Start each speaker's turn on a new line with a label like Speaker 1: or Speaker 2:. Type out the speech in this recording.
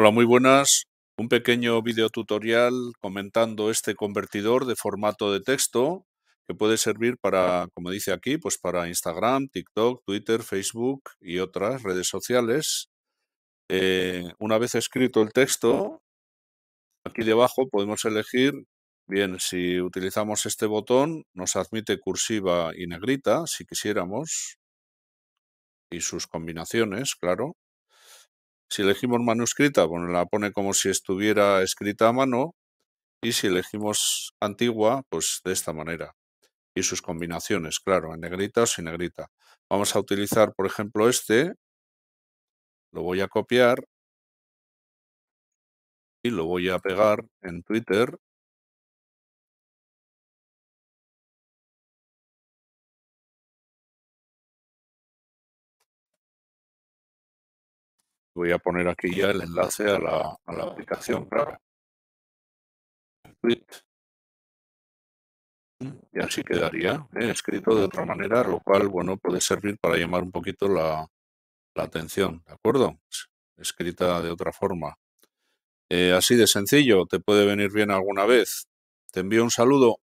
Speaker 1: Hola, muy buenas. Un pequeño video tutorial comentando este convertidor de formato de texto que puede servir para, como dice aquí, pues para Instagram, TikTok, Twitter, Facebook y otras redes sociales. Eh, una vez escrito el texto, aquí debajo podemos elegir, bien, si utilizamos este botón, nos admite cursiva y negrita, si quisiéramos, y sus combinaciones, claro. Si elegimos manuscrita, bueno, la pone como si estuviera escrita a mano y si elegimos antigua, pues de esta manera. Y sus combinaciones, claro, en negrita o sin negrita.
Speaker 2: Vamos a utilizar, por ejemplo, este. Lo voy a copiar y lo voy a pegar en Twitter Voy a poner aquí ya el enlace a la, aplicación y así quedaría ¿eh? escrito de otra manera, lo cual, bueno,
Speaker 1: puede servir para llamar un poquito la, atención, ¿de acuerdo? Escrita
Speaker 2: de otra forma. Eh, así de sencillo, te puede venir bien alguna vez. Te envío un saludo